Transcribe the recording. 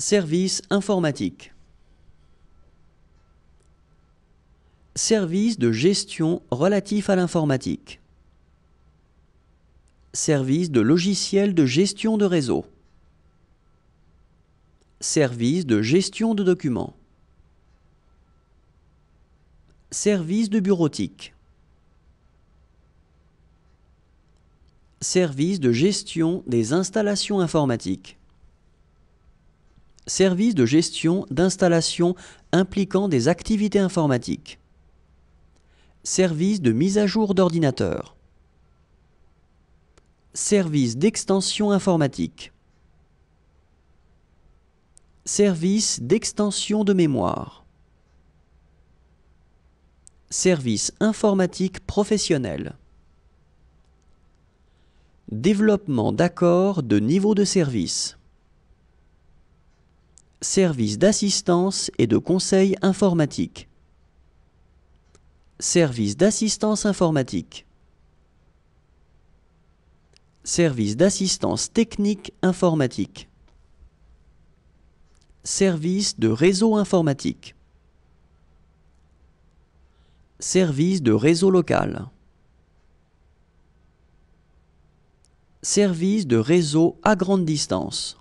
Service informatique. Service de gestion relatif à l'informatique. Service de logiciel de gestion de réseau. Service de gestion de documents. Service de bureautique. Service de gestion des installations informatiques service de gestion d'installation impliquant des activités informatiques. Service de mise à jour d'ordinateur. Service d'extension informatique. Service d'extension de mémoire. Service informatique professionnel. Développement d'accords de niveau de service. Service d'assistance et de conseil informatique. Service d'assistance informatique. Service d'assistance technique informatique. Service de réseau informatique. Service de réseau local. Service de réseau à grande distance.